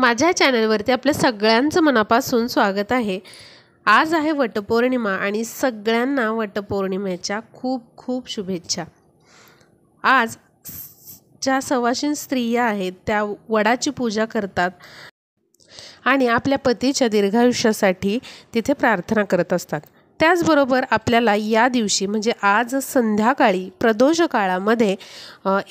माझ्या चॅनलवरती आपल्या सगळ्यांचं मनापासून स्वागत आहे आज आहे वटपौर्णिमा आणि सगळ्यांना वटपौर्णिमेच्या खूप खूप शुभेच्छा आज ज्या सवाशीन स्त्रिया आहेत त्या वडाची पूजा करतात आणि आपल्या पतीच्या दीर्घायुष्यासाठी तिथे प्रार्थना करत असतात त्याचबरोबर आपल्याला या दिवशी म्हणजे आज संध्याकाळी प्रदोष काळामध्ये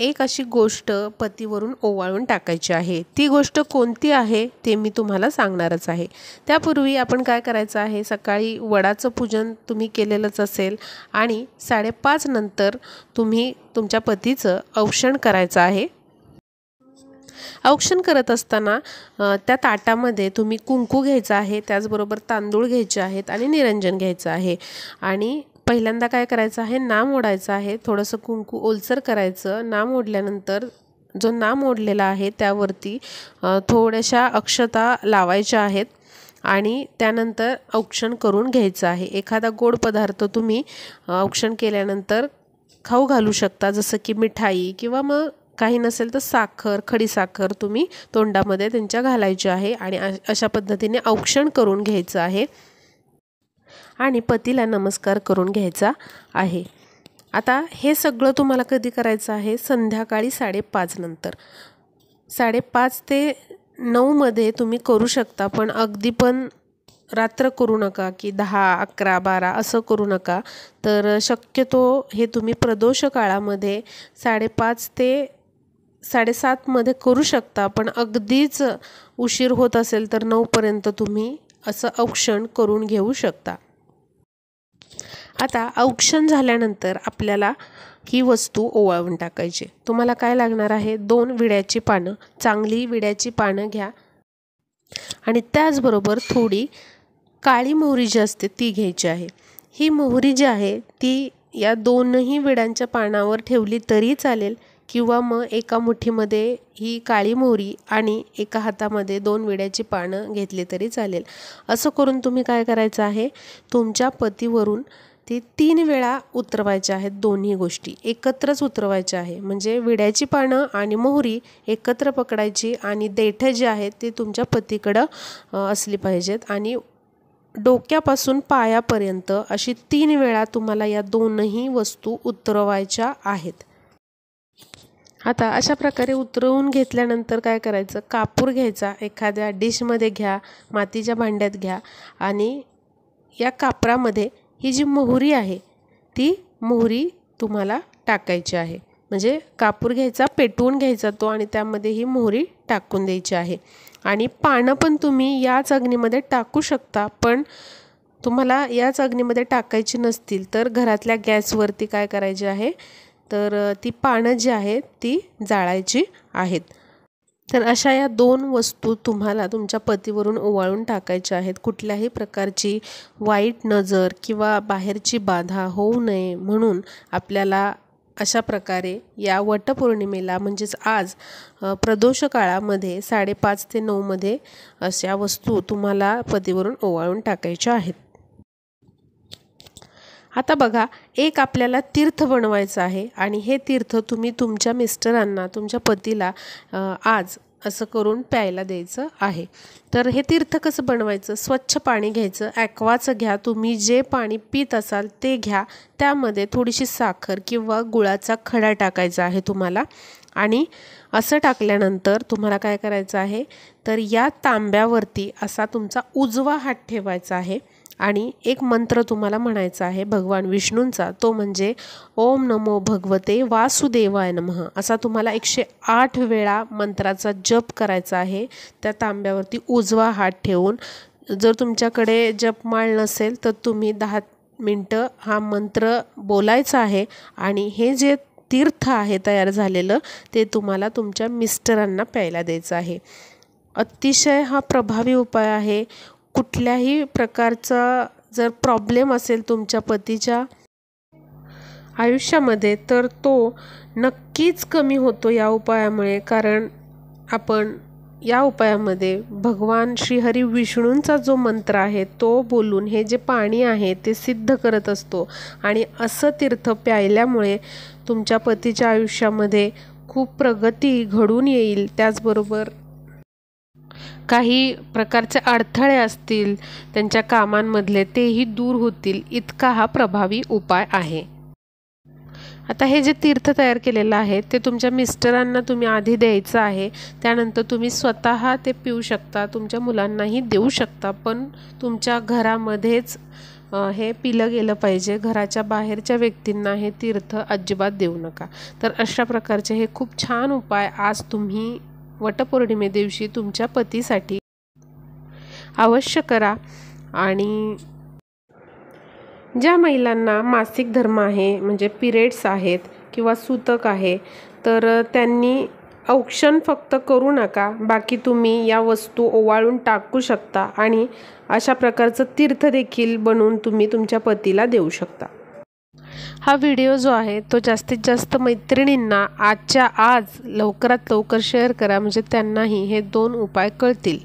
एक अशी गोष्ट पतीवरून ओवाळून टाकायची आहे ती गोष्ट कोणती आहे ते मी तुम्हाला सांगणारच आहे त्यापूर्वी आपण काय करायचं आहे सकाळी वडाचं पूजन तुम्ही केलेलंच असेल आणि साडेपाच नंतर तुम्ही तुमच्या पतीचं औषण करायचं आहे औक्षण करत असताना त्या ताटामध्ये तुम्ही कुंकू घ्यायचा आहे त्याचबरोबर तांदूळ घ्यायचे आहेत आणि निरंजन घ्यायचं आहे आणि पहिल्यांदा काय करायचं आहे नाम ओढायचं आहे थोडंसं कुंकू ओलसर करायचं नाम ओढल्यानंतर जो नाम ओढलेला आहे त्यावरती थोड्याशा अक्षता लावायच्या आहेत आणि त्यानंतर औक्षण करून घ्यायचं आहे एखादा गोड पदार्थ तुम्ही औक्षण केल्यानंतर खाऊ घालू शकता जसं की मिठाई किंवा मग काही नसेल तर साखर खडीसाखर तुम्ही तोंडामध्ये त्यांच्या घालायची आहे आणि अशा पद्धतीने औक्षण करून घ्यायचं आहे आणि पतीला नमस्कार करून घ्यायचा आहे आता हे सगळं तुम्हाला कधी करायचं आहे संध्याकाळी साडेपाच नंतर साडेपाच ते नऊमध्ये तुम्ही करू शकता पण अगदी पण रात्र करू नका की दहा अकरा बारा असं करू नका तर शक्यतो हे तुम्ही प्रदोष काळामध्ये साडेपाच ते साडेसातमध्ये करू शकता पण अगदीच उशीर होत असेल तर नऊपर्यंत तुम्ही असं औक्षण करून घेऊ शकता आता औक्षण झाल्यानंतर आपल्याला ही वस्तू ओवाळून टाकायची तुम्हाला काय लागणार आहे दोन विड्याची पानं चांगली विड्याची पानं घ्या आणि त्याचबरोबर थोडी काळी मोहरी जी असते ती घ्यायची आहे ही मोहरी जी आहे ती या दोनही विड्यांच्या पानावर ठेवली तरी चालेल किंवा मग एका मुठीमध्ये ही काळी मोहरी आणि एका हातामध्ये दोन विड्याची पानं घेतली तरी चालेल असं करून तुम्ही काय करायचं आहे तुमच्या पतीवरून ती तीन वेळा उतरवायच्या आहेत दोन्ही गोष्टी एकत्रच उतरवायच्या आहे म्हणजे विड्याची पानं आणि मोहरी एकत्र पकडायची आणि देठं जे आहेत ते तुमच्या पतीकडं असली पाहिजेत आणि डोक्यापासून पायापर्यंत अशी तीन वेळा तुम्हाला या दोनही वस्तू उतरवायच्या आहेत आता अशा प्रकारे उतरवून घेतल्यानंतर काय करायचं कापूर घ्यायचा एखाद्या डिशमध्ये घ्या मातीच्या भांड्यात घ्या आणि या कापरामध्ये ही जी मोहरी आहे ती मोहरी तुम्हाला टाकायची आहे म्हणजे कापूर घ्यायचा पेटवून घ्यायचा तो आणि त्यामध्ये ही मोहरी टाकून द्यायची आहे आणि पानं पण तुम्ही याच अग्नीमध्ये टाकू शकता पण तुम्हाला याच अग्नीमध्ये टाकायची नसतील तर घरातल्या गॅसवरती काय करायचे आहे तर ती पानं जी आहेत ती जाळायची आहेत तर अशा या दोन वस्तू तुम्हाला तुमच्या पतीवरून ओवाळून टाकायच्या आहेत कुठल्याही प्रकारची वाईट नजर किंवा बाहेरची बाधा होऊ नये म्हणून आपल्याला अशा प्रकारे या वटपौर्णिमेला म्हणजेच आज प्रदोष काळामध्ये साडेपाच ते नऊमध्ये अशा वस्तू तुम्हाला पतीवरून ओवाळून टाकायच्या आहेत आता बघा एक आपल्याला तीर्थ बनवायचं आहे आणि हे तीर्थ तुम्ही तुमच्या मिस्टरांना तुमच्या पतीला आज असं करून प्यायला द्यायचं आहे तर हे तीर्थ कसं बनवायचं स्वच्छ पाणी घ्यायचं ॲक्वाचं घ्या तुम्ही जे पाणी पित असाल ते घ्या त्यामध्ये थोडीशी साखर किंवा गुळाचा खडा टाकायचा आहे तुम्हाला आणि असं टाकल्यानंतर तुम्हाला काय करायचं आहे तर या तांब्यावरती असा तुमचा उजवा हात ठेवायचा आहे आणि एक मंत्र तुम्हाला म्हणायचा आहे भगवान विष्णूंचा तो म्हणजे ओम नमो भगवते वासुदेवाय नमः असा तुम्हाला एकशे आठ वेळा मंत्राचा जप करायचा आहे त्या तांब्यावरती उजवा हात ठेवून जर तुमच्याकडे माळ नसेल तर तुम्ही दहा मिनटं हा मंत्र बोलायचा आहे आणि हे जे तीर्थ आहे तयार झालेलं ते तुम्हाला तुमच्या मिस्टरांना प्यायला द्यायचं आहे अतिशय हा प्रभावी उपाय आहे कुठल्याही प्रकारचा जर प्रॉब्लेम असेल तुमच्या पतीच्या आयुष्यामध्ये तर तो नक्कीच कमी होतो या उपायामुळे कारण आपण या उपायामध्ये भगवान श्रीहरी विष्णूंचा जो मंत्र आहे तो बोलून हे जे पाणी आहे ते सिद्ध करत असतो आणि असं तीर्थ प्यायल्यामुळे तुमच्या पतीच्या आयुष्यामध्ये खूप प्रगती घडून येईल त्याचबरोबर काही प्रकारचे अडथळे असतील त्यांच्या कामांमधले तेही दूर होतील इतका हा प्रभावी उपाय आहे आता हे जे तीर्थ तयार केलेलं आहे ते तुमच्या मिस्टरांना तुम्ही आधी द्यायचं आहे त्यानंतर तुम्ही स्वतः ते पिऊ शकता तुमच्या मुलांनाही देऊ शकता पण तुमच्या घरामध्येच हे पिलं गेलं पाहिजे घराच्या बाहेरच्या व्यक्तींना हे तीर्थ अजिबात देऊ नका तर अशा प्रकारचे हे खूप छान उपाय आज तुम्ही वटपौर्णिमे दिवशी तुमच्या पतीसाठी अवश्य करा आणि ज्या महिलांना मासिक धर्म आहे म्हणजे पिरियड्स आहेत किंवा सूतक आहे तर त्यांनी औक्षण फक्त करू नका बाकी तुम्ही या वस्तू ओवाळून टाकू शकता आणि अशा प्रकारचं तीर्थदेखील बनवून तुम्ही तुमच्या पतीला देऊ शकता हा व्हिडिओ जो आहे तो जास्तीत जास्त मैत्रिणींना आजच्या आज लवकरात लवकर शेअर करा म्हणजे त्यांनाही हे दोन उपाय कळतील